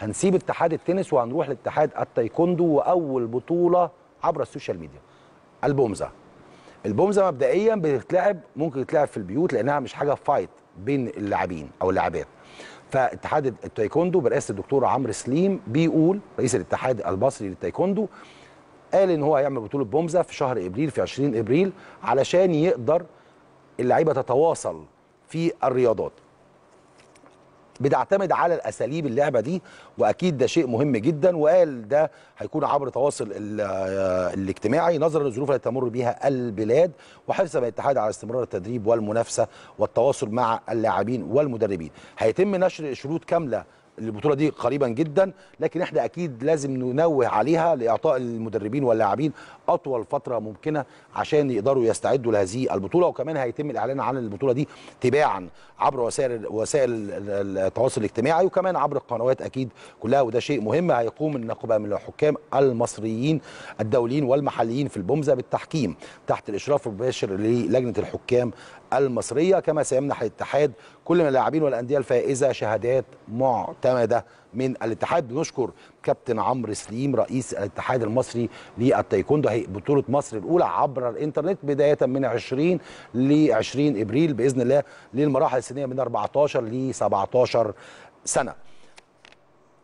هنسيب اتحاد التنس وهنروح لاتحاد التايكوندو واول بطوله عبر السوشيال ميديا البومزه البومزه مبدئيا بتتلعب ممكن تتلعب في البيوت لانها مش حاجه فايت بين اللاعبين او اللاعبات فاتحاد التايكوندو برئاسه الدكتور عمرو سليم بيقول رئيس الاتحاد المصري للتايكوندو قال ان هو هيعمل بطوله بومزه في شهر ابريل في 20 ابريل علشان يقدر اللعيبه تتواصل في الرياضات بتعتمد على الاساليب اللعبه دي واكيد ده شيء مهم جدا وقال ده هيكون عبر تواصل آه، الاجتماعي نظرا للظروف التي تمر بها البلاد وحرصا الاتحاد على استمرار التدريب والمنافسه والتواصل مع اللاعبين والمدربين هيتم نشر شروط كامله البطوله دي قريبا جدا لكن احنا اكيد لازم ننوه عليها لاعطاء المدربين واللاعبين اطول فتره ممكنه عشان يقدروا يستعدوا لهذه البطوله وكمان هيتم الاعلان عن البطوله دي تباعا عبر وسائل وسائل التواصل الاجتماعي وكمان عبر القنوات اكيد كلها وده شيء مهم هيقوم النقابه من الحكام المصريين الدوليين والمحليين في البومزه بالتحكيم تحت الاشراف المباشر للجنه الحكام المصريه كما سيمنح الاتحاد كل من اللاعبين والانديه الفائزه شهادات معتمده المعتمده من الاتحاد بنشكر كابتن عمرو سليم رئيس الاتحاد المصري للتايكوندو هي بطوله مصر الاولى عبر الانترنت بدايه من 20 ل 20 ابريل باذن الله للمراحل السنيه من 14 ل 17 سنه